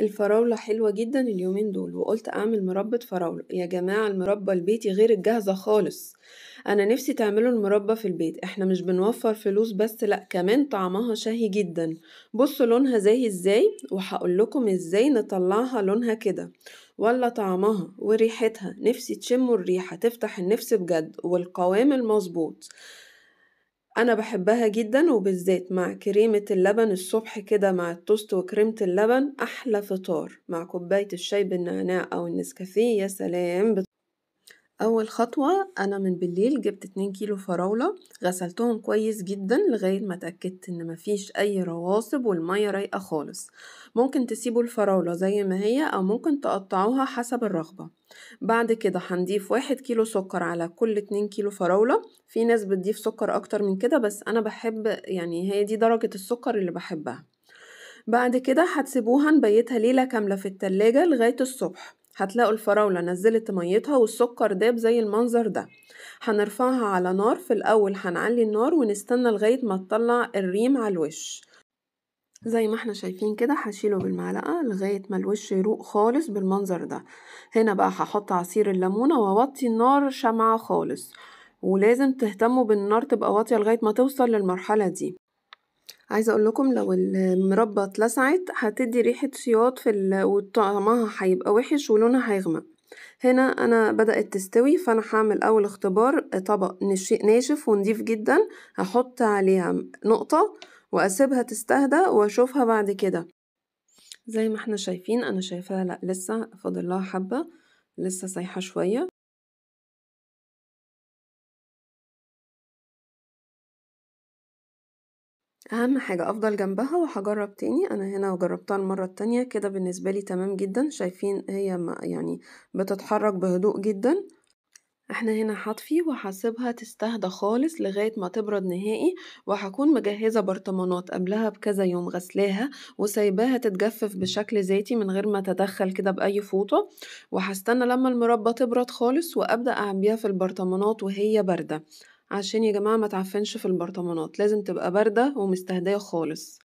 الفراولة حلوة جدا اليومين دول وقلت أعمل مربى فراولة يا جماعة المربى البيتي غير الجاهزة خالص أنا نفسي تعملوا المربى في البيت احنا مش بنوفر فلوس بس لأ كمان طعمها شهي جدا بصوا لونها زاهي ازاي وهقولكم ازاي نطلعها لونها كده ولا طعمها وريحتها نفسي تشموا الريحة تفتح النفس بجد والقوام المظبوط أنا بحبها جدا وبالذات مع كريمة اللبن الصبح كده مع التوست وكريمة اللبن أحلى فطار مع كوباية الشاي بالنعناع أو النسكافيه يا سلام أول خطوة أنا من بالليل جبت اتنين كيلو فراولة غسلتهم كويس جدا لغاية ما اتأكدت إن مفيش أي رواسب والمية رايقة خالص ممكن تسيبوا الفراولة زي ما هي أو ممكن تقطعوها حسب الرغبة بعد كده هنضيف واحد كيلو سكر على كل اتنين كيلو فراولة في ناس بتضيف سكر أكتر من كده بس أنا بحب يعني هي دي درجة السكر اللي بحبها بعد كده هتسيبوها نبيتها ليلة كاملة في التلاجة لغاية الصبح هتلاقوا الفراولة نزلت ميتها والسكر داب زي المنظر ده هنرفعها على نار في الأول هنعلي النار ونستنى لغاية ما تطلع الريم على الوش زي ما احنا شايفين كده هشيله بالمعلقة لغاية ما الوش يروق خالص بالمنظر ده هنا بقى هحط عصير الليمونة واوطي النار شمعة خالص ولازم تهتموا بالنار تبقى واطية لغاية ما توصل للمرحلة دي عايزه اقول لكم لو المربى اتلسعت هتدي ريحه سياط في وطعمها هيبقى وحش ولونها هيغمق هنا انا بدات تستوي فانا هعمل اول اختبار طبق ناشف ونضيف جدا هحط عليها نقطه واسيبها تستهدى واشوفها بعد كده زي ما احنا شايفين انا شايفاها لا لسه فاضل لها حبه لسه سايحه شويه أهم حاجة أفضل جنبها وهجرب تاني، أنا هنا جرّبتها المرّة التانية كده بالنسبة لي تمام جدًا، شايفين هي ما يعني بتتحرّك بهدوء جدًا، إحنا هنا هطفي وهسيبها تستهدى خالص لغاية ما تبرد نهائي، وهكون مجهّزة برطمانات قبلها بكذا يوم غسلاها وسايباها تتجفّف بشكل ذاتي من غير ما أتدخّل كده بأي فوطة، وهستنى لمّا المربى تبرد خالص وأبدأ أعبيها في البرطمانات وهي باردة. عشان يا جماعة ما تعفنش في البرطمانات لازم تبقى باردة ومستهدية خالص